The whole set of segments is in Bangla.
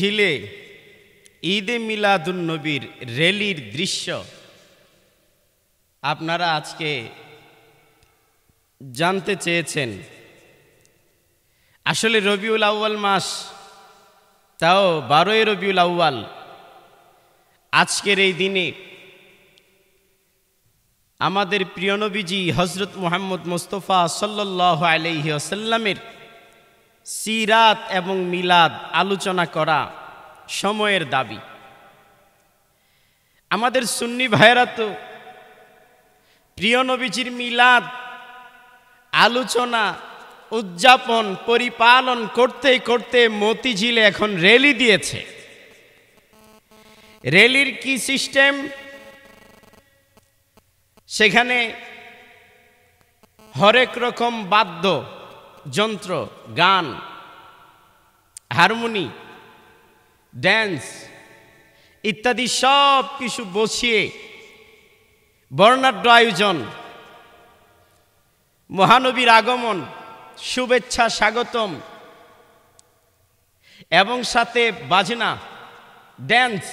ঝিলে ঈদে মিলাদুন্নবীর র্যালির দৃশ্য আপনারা আজকে জানতে চেয়েছেন আসলে রবিউল আউ্বাল মাস তাও বারোই রবিউল আউ্বাল আজকের এই দিনে আমাদের প্রিয়নবীজি হজরত মোহাম্মদ মোস্তফা সাল্লাহ আলহি আসাল্লামের সিরাত এবং মিলাদ আলোচনা করা সময়ের দাবি আমাদের সুন্নি ভাইরা তো প্রিয় নবীজির মিলাদ আলোচনা উদযাপন পরিপালন করতে করতে মতিঝিলে এখন রেলি দিয়েছে রেলির কি সিস্টেম সেখানে হরেক রকম বাদ্য যন্ত্র গান হারমোনি ড্যান্স ইত্যাদি সব কিছু বসিয়ে বর্ণাঢ্য আয়োজন মহানবীর আগমন শুভেচ্ছা স্বাগতম এবং সাথে বাজনা ড্যান্স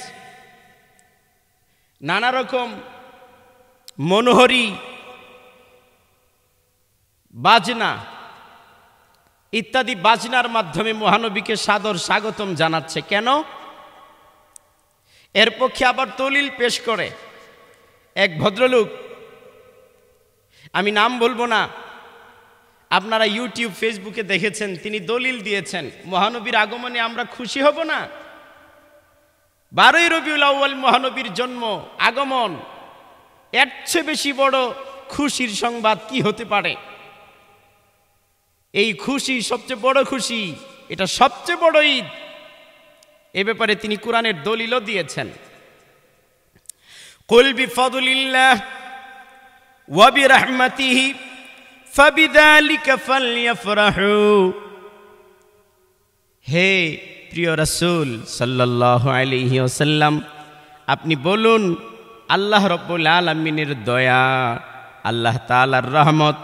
নানা রকম মনোহরী বাজনা ইত্যাদি বাজনার মাধ্যমে মহানবীকে সাদর স্বাগতম জানাচ্ছে কেন এর পক্ষে আবার দলিল পেশ করে এক ভদ্রলোক আমি নাম বলবো না আপনারা ইউটিউব ফেসবুকে দেখেছেন তিনি দলিল দিয়েছেন মহানবীর আগমনে আমরা খুশি হব না বারোই রবিউল আউ্য়াল মহানবীর জন্ম আগমন এর চেয়ে বেশি বড় খুশির সংবাদ কি হতে পারে এই খুশি সবচেয়ে বড় খুশি এটা সবচেয়ে বড় ঈদ এ ব্যাপারে তিনি কোরআনের দলিলও দিয়েছেন হে প্রিয় রাসূল সাল্লাল্লাহু আপনি বলুন আল্লাহ রব্বুল আলামিনের দয়া আল্লাহ তালার রহমত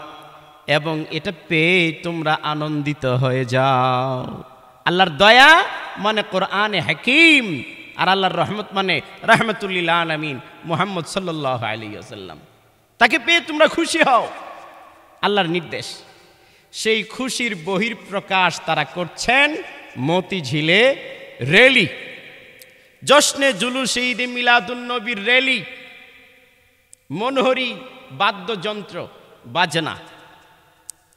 এবং এটা পেয়ে তোমরা আনন্দিত হয়ে যাও আল্লাহর দয়া মানে কোরআনে হাকিম আর আল্লাহর রহমত মানে রহমতুল্লিল আলমিন মোহাম্মদ সাল্লাহ আলী আসাল্লাম তাকে পেয়ে তোমরা খুশি হও আল্লাহর নির্দেশ সেই খুশির বহির প্রকাশ তারা করছেন মতিঝিলে রেলি জশ্নে জুলু সেইদে মিলাদুন্নবীর রেলি মনোহরি বাদ্যযন্ত্র বাজনা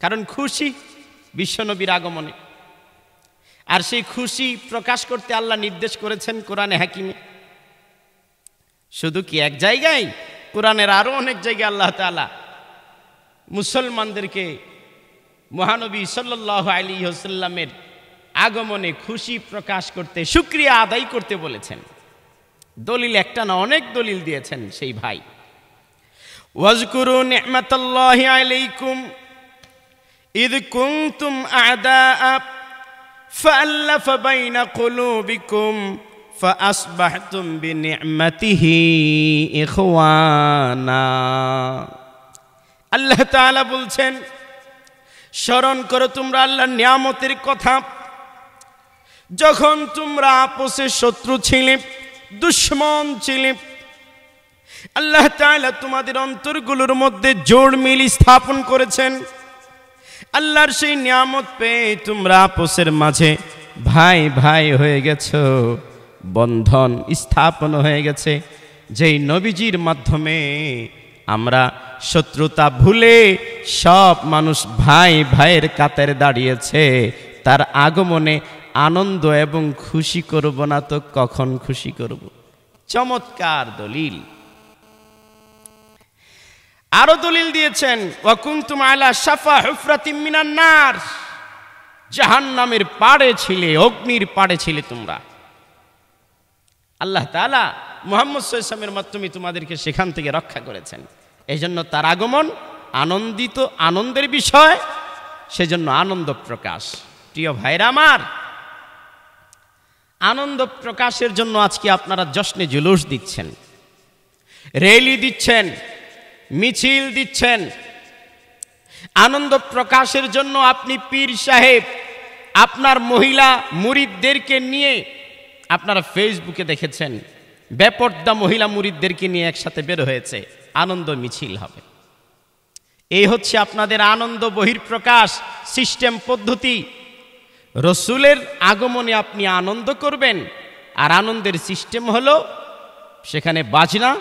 কারণ খুশি বিশ্বনবীর আগমনে আর সেই খুশি প্রকাশ করতে আল্লাহ নির্দেশ করেছেন কোরআনে হাকিমে শুধু কি এক জায়গায় কোরআনের আরও অনেক জায়গায় আল্লাহ তালা মুসলমানদেরকে মহানবী সাল্লাহ আলী হসাল্লামের আগমনে খুশি প্রকাশ করতে সুক্রিয়া আদায় করতে বলেছেন দলিল একটা না অনেক দলিল দিয়েছেন সেই ভাই ওয়াজকুরুন নেহমাতাল্লাহ আলাইকুম إذ كنتم أعداء فألف بين قلوبكم فأصبحتم بنعمته إخوانا আল্লাহ তাআলা বলছেন স্মরণ করো তোমরা আল্লাহ নিয়ামতের কথা যখন তোমরা আপসে শত্রু ছিলে দুশ্মন ছিলে আল্লাহ তাআলা তোমাদের অন্তরগুলোর মধ্যে জোড় মিল স্থাপন করেছেন আল্লাহর সেই নিয়ামত পেয়ে তোমরা আপোষের মাঝে ভাই ভাই হয়ে গেছ বন্ধন স্থাপন হয়ে গেছে যেই নবীজির মাধ্যমে আমরা শত্রুতা ভুলে সব মানুষ ভাই ভাইয়ের কাতারে দাঁড়িয়েছে তার আগমনে আনন্দ এবং খুশি করব না তো কখন খুশি করব চমৎকার দলিল আরো দলিল দিয়েছেন ওয়াকুন্তুম আলা সাফা হুফরাতিম মিনান নার জাহান্নামের পাড়ে ছিলে অগ্নির পাড়ে ছিলে তোমরা আল্লাহ তালা মোহাম্মদ সৈসামের মাধ্যমে তোমাদেরকে সেখান থেকে রক্ষা করেছেন এই জন্য তার আগমন আনন্দিত আনন্দের বিষয় সেজন্য আনন্দ প্রকাশ প্রিয় ভাইরা আমার আনন্দ প্রকাশের জন্য আজকে আপনারা জশ্নে জুলুস দিচ্ছেন রেলি দিচ্ছেন মিছিল দিচ্ছেন আনন্দ প্রকাশের জন্য আপনি পীর সাহেব আপনার মহিলা মুরিদদেরকে নিয়ে আপনারা ফেসবুকে দেখেছেন বেপর্দা মহিলা মুরিদদেরকে নিয়ে একসাথে বের হয়েছে আনন্দ মিছিল হবে এই হচ্ছে আপনাদের আনন্দ বহির্প্রকাশ সিস্টেম পদ্ধতি রসুলের আগমনে আপনি আনন্দ করবেন আর আনন্দের সিস্টেম হলো সেখানে বাজনা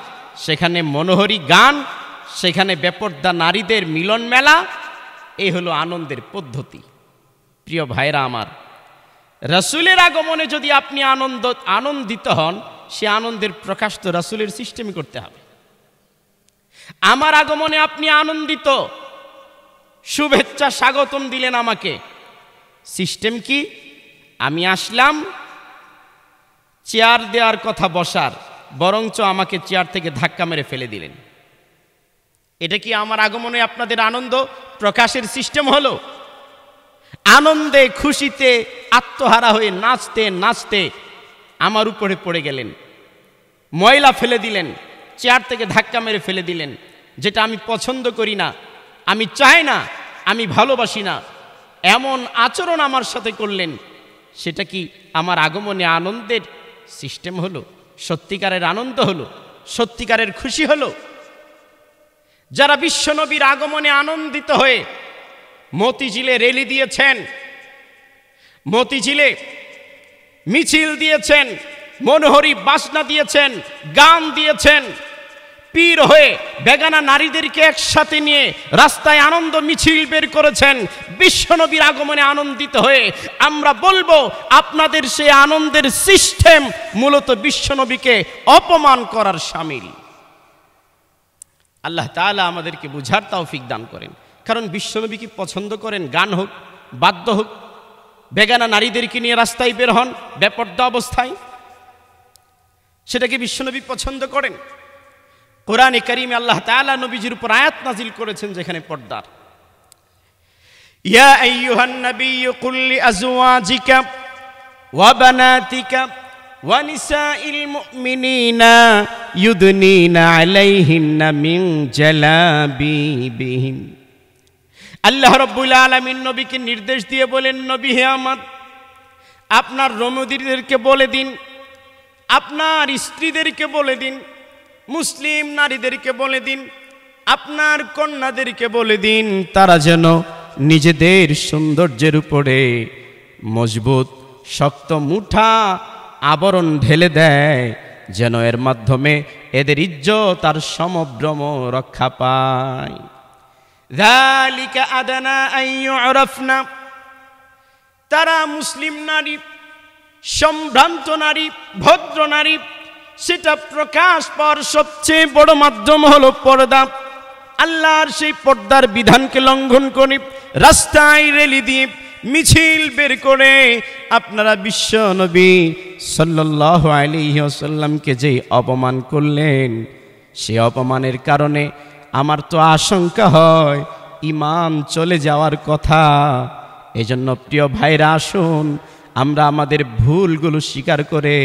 সেখানে মনোহরি গান সেখানে বেপর্দা নারীদের মিলন মেলা এই হলো আনন্দের পদ্ধতি প্রিয় ভাইরা আমার রসুলের আগমনে যদি আপনি আনন্দ আনন্দিত হন সে আনন্দের প্রকাশ তো রসুলের সিস্টেমে করতে হবে আমার আগমনে আপনি আনন্দিত শুভেচ্ছা স্বাগতম দিলেন আমাকে সিস্টেম কি আমি আসলাম চেয়ার দেওয়ার কথা বসার বরঞ্চ আমাকে চেয়ার থেকে ধাক্কা মেরে ফেলে দিলেন এটা কি আমার আগমনে আপনাদের আনন্দ প্রকাশের সিস্টেম হলো আনন্দে খুশিতে আত্মহারা হয়ে নাচতে নাচতে আমার উপরে পড়ে গেলেন ময়লা ফেলে দিলেন চেয়ার থেকে ধাক্কা মেরে ফেলে দিলেন যেটা আমি পছন্দ করি না আমি চাই না আমি ভালোবাসি না এমন আচরণ আমার সাথে করলেন সেটা কি আমার আগমনে আনন্দের সিস্টেম হলো সত্যিকারের আনন্দ হলো সত্যিকারের খুশি হলো যারা বিশ্বনবীর আগমনে আনন্দিত হয়ে মতিঝিলে রেলি দিয়েছেন মতিঝিলে মিছিল দিয়েছেন মনোহরি বাসনা দিয়েছেন গান দিয়েছেন পীর হয়ে বেগানা নারীদেরকে একসাথে নিয়ে রাস্তায় আনন্দ মিছিল বের করেছেন বিশ্বনবীর আগমনে আনন্দিত হয়ে আমরা বলবো আপনাদের সেই আনন্দের সিস্টেম মূলত বিশ্বনবীকে অপমান করার সামিল আল্লাহ তালা আমাদেরকে বুঝার তাওফিক দান করেন কারণ বিশ্বনবীকে পছন্দ করেন গান হোক বাদ্য হোক বেগানা নারীদেরকে নিয়ে রাস্তায় বের হন ব্যাপর্দা অবস্থায় সেটাকে বিশ্বনবী পছন্দ করেন কোরআনে করিমে আল্লাহ তালা নবীজির উপর আয়াত নাজিল করেছেন যেখানে পর্দার ইয়া আইয়ুহান নবী কুল্লি আজওয়াজিকা ওয়া ونساء المؤمنين يدنين عليهن من جلابيبهن আল্লাহ রব্বুল আলমিন নবীকে নির্দেশ দিয়ে বলেন নবী হে আমার আপনার রমদিরদেরকে বলে দিন আপনার স্ত্রীদেরকে বলে দিন মুসলিম নারীদেরকে বলে দিন আপনার কন্যাদেরকে বলে দিন তারা যেন নিজেদের সৌন্দর্যের উপরে মজবুত শক্ত মুঠা আবরণ ঢেলে দেয় যেন এর মাধ্যমে এদের ইজ্জত তার সমভ্রম রক্ষা পায় তারা মুসলিম নারী সম্ভ্রান্ত নারী ভদ্র নারী সেটা প্রকাশ পাওয়ার সবচেয়ে বড় মাধ্যম হল পর্দা আল্লাহর সেই পর্দার বিধানকে লঙ্ঘন করে রাস্তায় রেলি দিয়ে মিছিল বের করে আপনারা বিশ্ব নবী সাল্লাহ আলিহাসাল্লামকে যে অপমান করলেন সে অপমানের কারণে আমার তো আশঙ্কা হয় ইমান চলে যাওয়ার কথা এজন্য প্রিয় ভাইরা আসুন আমরা আমাদের ভুলগুলো স্বীকার করে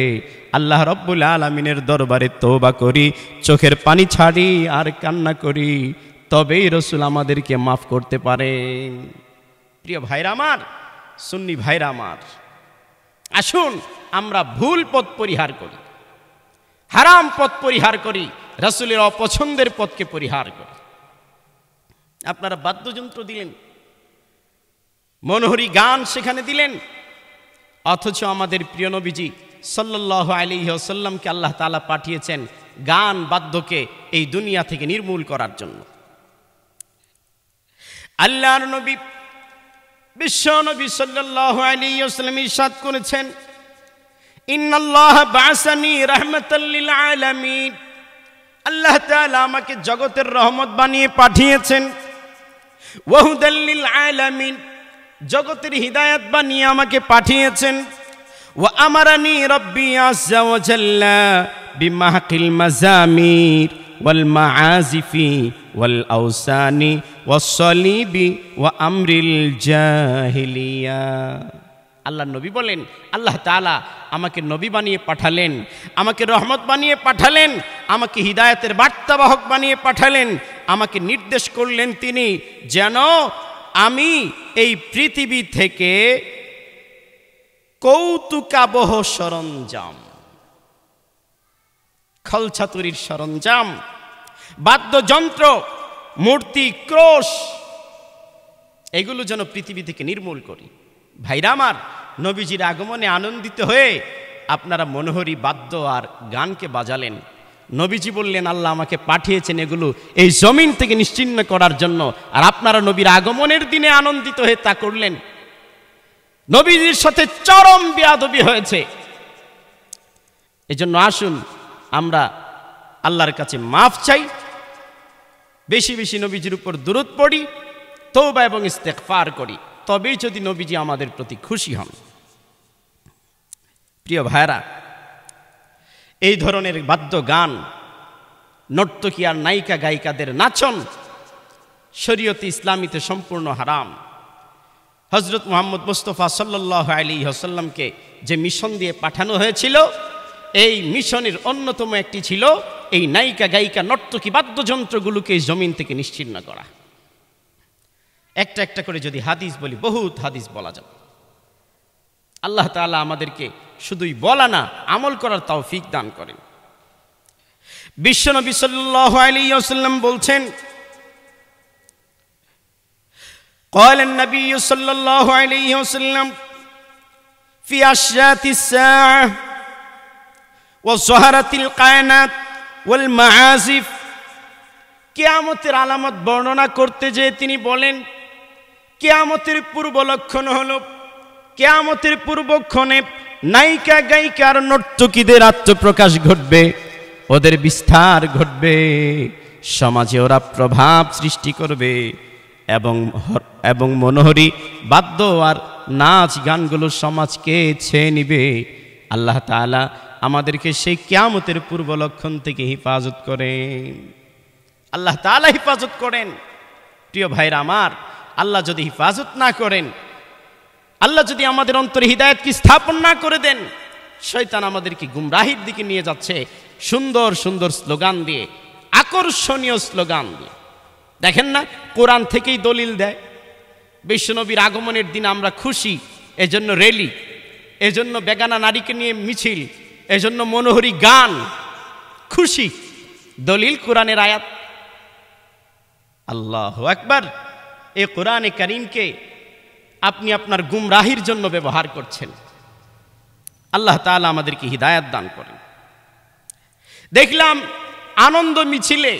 আল্লাহ রব্বুল আলমিনের দরবারে তোবা করি চোখের পানি ছাড়ি আর কান্না করি তবেই রসুল আমাদেরকে মাফ করতে পারেন প্রিয় ভাইরা আমার সুন্নি ভাইরা আমার আসুন আমরা ভুল পথ পরিহার করি হারাম পথ পরিহার করি রাসুলের অপছন্দের পথকে পরিহার করি আপনারা বাদ্যযন্ত্র দিলেন মনোহরী গান সেখানে দিলেন অথচ আমাদের প্রিয় নবীজি সাল্লাহ আলিহসাল্লামকে আল্লাহ তালা পাঠিয়েছেন গান বাদ্যকে এই দুনিয়া থেকে নির্মূল করার জন্য আল্লাহর নবী বিশ্ব নবী সাল্লাহ আলী আসলাম ইসাদ করেছেন ইন্নাল্লাহ বাসানি রহমতাল্লিল আলামিন আল্লাহ তাআলা আমাকে জগতের রহমত বানিয়ে পাঠিয়েছেন ওয়াহুদাল্লিল আলামিন জগতের হিদায়াত বানিয়ে আমাকে পাঠিয়েছেন ও আমারানি রব্বি আজ্জা ওয়া জাল্লা বিমাহকিল মাজামির ওয়াল মাআজিফি ওয়াল আওসানি জাহিলিয়া আল্লাহ নবী বলেন আল্লাহ তালা আমাকে নবী বানিয়ে পাঠালেন আমাকে রহমত বানিয়ে পাঠালেন আমাকে হৃদায়তের বার্তাবাহক বানিয়ে পাঠালেন আমাকে নির্দেশ করলেন তিনি যেন আমি এই পৃথিবী থেকে কৌতুকাবহ সরঞ্জাম খলছাতুরির সরঞ্জাম বাদ্যযন্ত্র মূর্তি ক্রোশ এগুলো যেন পৃথিবী থেকে নির্মূল করি ভাইরা আমার নবীজির আগমনে আনন্দিত হয়ে আপনারা মনোহরি বাদ্য আর গানকে বাজালেন নবীজি বললেন আল্লাহ আমাকে পাঠিয়েছেন এগুলো এই জমিন থেকে নিশ্চিন্ন করার জন্য আর আপনারা নবীর আগমনের দিনে আনন্দিত হয়ে তা করলেন নবীজির সাথে চরম বেয়াদবি হয়েছে এজন্য আসুন আমরা আল্লাহর কাছে মাফ চাই বেশি বেশি নবীজির উপর দূরত পড়ি তৌবা এবং ইস্তেকফার করি তবেই যদি নবীজি আমাদের প্রতি খুশি হন প্রিয় ভাইরা এই ধরনের বাদ্য গান নর্তকী আর নায়িকা গায়িকাদের নাচন শরীয়তে ইসলামীতে সম্পূর্ণ হারাম হজরত মোহাম্মদ মুস্তফা সাল্লাহ আলী হসাল্লামকে যে মিশন দিয়ে পাঠানো হয়েছিল এই মিশনের অন্যতম একটি ছিল এই নায়িকা গায়িকা নর্তকী বাদ্যযন্ত্রগুলোকে জমিন থেকে নিশ্চিন্ন করা একটা একটা করে যদি হাদিস বলি বহুত হাদিস বলা যাবে আল্লাহ তালা আমাদেরকে শুধুই বলা না আমল করার ফিক দান করেন বিশ্বনবী সাল্লাম বলছেন قال ওয়াল মাহাসিফ কেয়ামতের আলামত বর্ণনা করতে যেয়ে তিনি বলেন কেয়ামতের পূর্ব লক্ষণ হল কেয়ামতের পূর্বক্ষণে নায়িকা গায়িকার নর্তকীদের আত্মপ্রকাশ ঘটবে ওদের বিস্তার ঘটবে সমাজে ওরা প্রভাব সৃষ্টি করবে এবং এবং মনোহরী বাদ্য আর নাচ গানগুলো সমাজকে ছেয়ে নিবে আল্লাহ তালা আমাদেরকে সেই ক্যামতের পূর্ব লক্ষণ থেকে হেফাজত করেন আল্লাহ তালা হেফাজত করেন প্রিয় ভাইরা আমার আল্লাহ যদি হেফাজত না করেন আল্লাহ যদি আমাদের অন্তরে হৃদায়তকে স্থাপন না করে দেন শৈতান আমাদেরকে গুমরাহির দিকে নিয়ে যাচ্ছে সুন্দর সুন্দর স্লোগান দিয়ে আকর্ষণীয় স্লোগান দিয়ে দেখেন না কোরআন থেকেই দলিল দেয় বিশ্বনবীর আগমনের দিন আমরা খুশি এজন্য র্যালি এজন্য বেগানা নারীকে নিয়ে মিছিল এজন্য মনোহরি গান খুশি দলিল কোরআনের আয়াত আল্লাহ একবার এ কোরআনে করিমকে আপনি আপনার গুমরাহির জন্য ব্যবহার করছেন আল্লাহ তালা আমাদেরকে হৃদায়ত দান করেন দেখলাম আনন্দ মিছিলে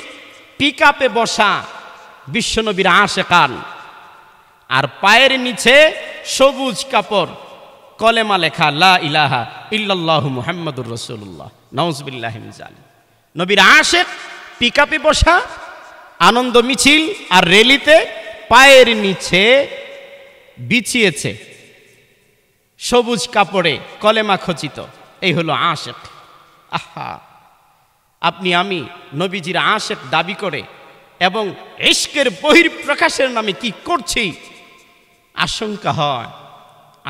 পিক আপে বসা বিশ্বনবীর আশে কান আর পায়ের নিচে সবুজ কাপড় কলেমা লেখা লা ইলাহা ইল্লাল্লাহু মুহাম্মাদুর রসুল্লাহ মিন জালিম নবীর আশেক পিক বসা আনন্দ মিছিল আর রেলিতে পায়ের নিচে বিছিয়েছে সবুজ কাপড়ে কলেমা খচিত এই হলো আশেক আহা আপনি আমি নবীজির আশেক দাবি করে এবং ইস্কের বহির প্রকাশের নামে কি করছি আশঙ্কা হয়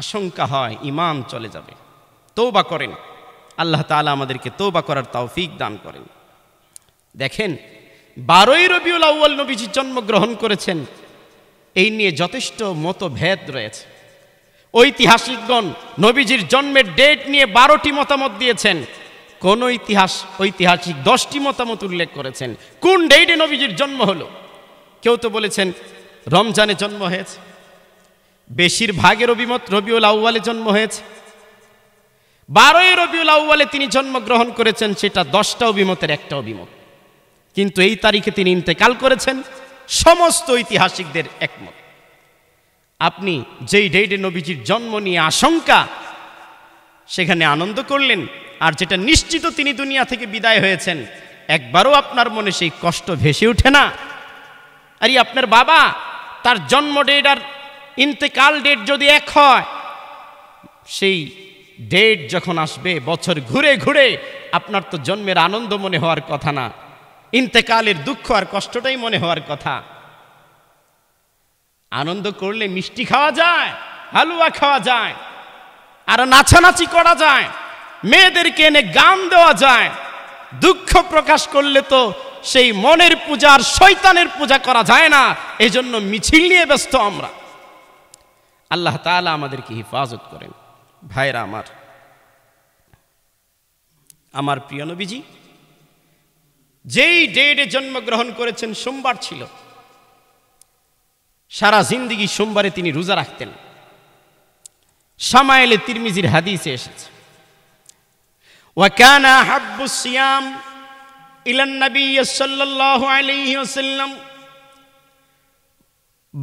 আশঙ্কা হয় ইমান চলে যাবে তৌবা করেন আল্লাহ তালা আমাদেরকে তৌবা করার তৌফিক দান করেন দেখেন বারোই রবিউল আউ্ল নবীজি জন্মগ্রহণ করেছেন এই নিয়ে যথেষ্ট মতভেদ রয়েছে ঐতিহাসিকগণ নবীজির জন্মের ডেট নিয়ে বারোটি মতামত দিয়েছেন কোন ইতিহাস ঐতিহাসিক দশটি মতামত উল্লেখ করেছেন কোন ডেটে নবীজির জন্ম হলো কেউ তো বলেছেন রমজানে জন্ম হয়েছে বেশিরভাগের অভিমত রবিউল আউ্বালে জন্ম হয়েছে বারোই রবিউল আউ্বালে তিনি জন্মগ্রহণ করেছেন সেটা দশটা অভিমতের একটা অভিমত কিন্তু এই তারিখে তিনি ইন্তেকাল করেছেন সমস্ত ঐতিহাসিকদের একমত আপনি যেই ডেটে নবীজির জন্ম নিয়ে আশঙ্কা সেখানে আনন্দ করলেন আর যেটা নিশ্চিত তিনি দুনিয়া থেকে বিদায় হয়েছেন একবারও আপনার মনে সেই কষ্ট ভেসে ওঠে না আরে আপনার বাবা তার জন্ম ডেট আর ইন্তেকাল ডেট যদি এক হয় সেই ডেট যখন আসবে বছর ঘুরে ঘুরে আপনার তো জন্মের আনন্দ মনে হওয়ার কথা না ইন্তেকালের দুঃখ আর কষ্টটাই মনে হওয়ার কথা আনন্দ করলে মিষ্টি খাওয়া যায় হালুয়া খাওয়া যায় আর নাচানাচি করা যায় মেয়েদেরকে এনে গান দেওয়া যায় দুঃখ প্রকাশ করলে তো সেই মনের পূজার শৈতানের পূজা করা যায় না এজন্য মিছিল নিয়ে ব্যস্ত আমরা আল্লাহ তালা আমাদেরকে হেফাজত করেন ভাইরা আমার আমার প্রিয় নবীজি যেই ডেটে জন্মগ্রহণ করেছেন সোমবার ছিল সারা জিন্দিগি সোমবারে তিনি রোজা রাখতেন সামায়েলে তিরমিজির হাদিসে এসেছে ওয়াকানা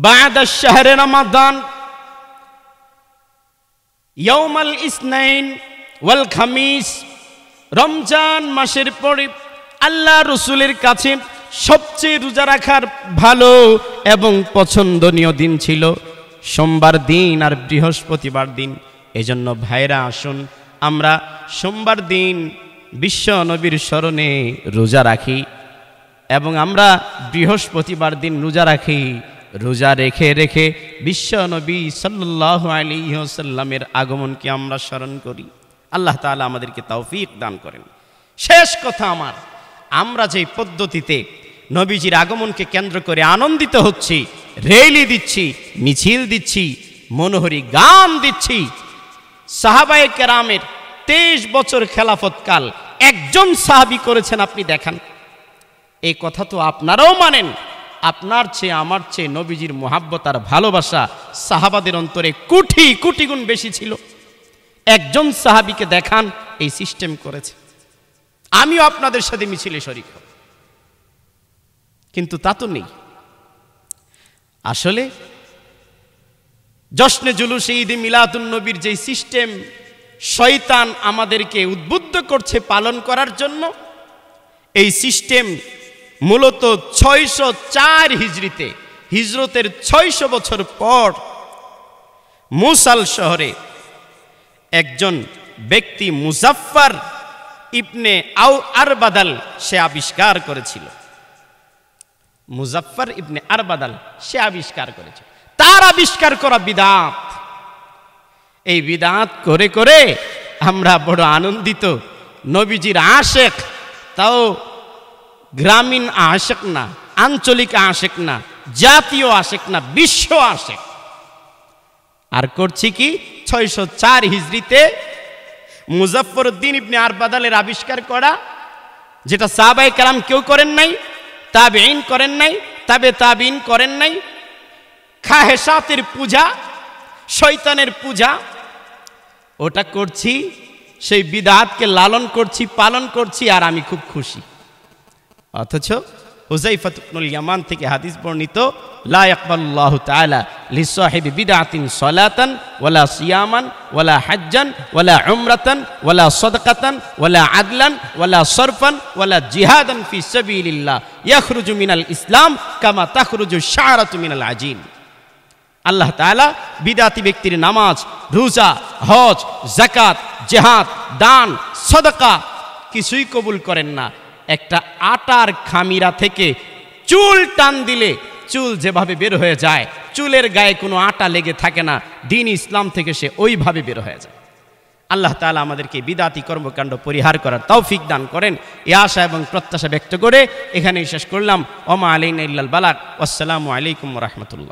বাদ শাহরে রমাদান ইয়মাল ইসনাইন ওয়াল খামিস রমজান মাসের পরে আল্লাহ রসুলের কাছে সবচেয়ে রোজা রাখার ভালো এবং পছন্দনীয় দিন ছিল সোমবার দিন আর বৃহস্পতিবার দিন এজন্য ভাইরা আসুন আমরা সোমবার দিন বিশ্ব নবীর স্মরণে রোজা রাখি এবং আমরা বৃহস্পতিবার দিন রোজা রাখি রোজা রেখে রেখে বিশ্ব নবী সাল্লাহ সাল্লামের আগমনকে আমরা স্মরণ করি আল্লাহ তালা আমাদেরকে তৌফিক দান করেন শেষ কথা আমার আমরা যে পদ্ধতিতে নবীজির আগমনকে কেন্দ্র করে আনন্দিত হচ্ছি রেলি দিচ্ছি মিছিল দিচ্ছি মনোহরি গান দিচ্ছি সাহাবায় কেরামের তেইশ বছর খেলাফতকাল একজন সাহাবি করেছেন আপনি দেখান এই কথা তো আপনারাও মানেন আপনার চেয়ে আমার চেয়ে নবীজির মোহাব্বত আর ভালোবাসা সাহাবাদের অন্তরে কোটি কুটি গুণ বেশি ছিল একজন সাহাবিকে দেখান এই সিস্টেম করেছে আমিও আপনাদের সাথে মিছিলে শরিক কিন্তু তা তো নেই আসলে জশ্নে জুলুস ঈদ মিলাতুন নবীর যে সিস্টেম শয়তান আমাদেরকে উদ্বুদ্ধ করছে পালন করার জন্য এই সিস্টেম মূলত ছয়শো চার হিজড়িতে হিজরতের ছয়শো বছর পর মুসাল শহরে একজন ব্যক্তি মুজাফফার ইবনে আউ আরবাদাল সে আবিষ্কার করেছিল মুজাফফার ইবনে আরবাদাল সে আবিষ্কার করেছিল তার আবিষ্কার করা বিদাত এই বিদাত করে করে আমরা বড় আনন্দিত নবীজির আশেখ তাও গ্রামীণ আশেক না আঞ্চলিক আশেক না জাতীয় আশেক না বিশ্ব আশেক আর করছি কি ছয়শো চার হিজড়িতে মুজাফরউদ্দিন ইবনে আরবাদালের আবিষ্কার করা যেটা সাহাবাই কালাম কেউ করেন নাই তাবে ইন করেন নাই তাবে তাবিন করেন নাই খাহেসাতের পূজা শৈতানের পূজা ওটা করছি সেই বিদাতকে লালন করছি পালন করছি আর আমি খুব খুশি অথচ হুজাইফাতুল ইয়ামান থেকে হাদিস বর্ণিত লা ইয়াকবালুল্লাহু তাআলা লিসাহিবি বিদআতিন সালাতান ওয়ালা সিয়ামান ওয়ালা হাজ্জান ওয়ালা উমরাতান ওয়ালা সাদাকাতান ওয়ালা আদলান ওয়ালা সরফান ওয়ালা জিহাদান ফি সাবিলিল্লাহ ইয়াখরুজু মিনাল ইসলাম কামা তাখরুজু শাআরাতু মিনাল আজিন আল্লাহ তাআলা বিদাতি ব্যক্তির নামাজ রোজা হজ যাকাত জিহাদ দান সদকা কিছুই কবুল করেন না একটা আটার খামিরা থেকে চুল টান দিলে চুল যেভাবে বের হয়ে যায় চুলের গায়ে কোনো আটা লেগে থাকে না দিন ইসলাম থেকে সে ওইভাবে বের হয়ে যায় আল্লাহ তালা আমাদেরকে বিদাতি কর্মকাণ্ড পরিহার করার তৌফিক দান করেন এ আশা এবং প্রত্যাশা ব্যক্ত করে এখানেই শেষ করলাম ওমা আলীন ইল্লাল বালাক আসসালামু আলাইকুম রহমতুল্লাহ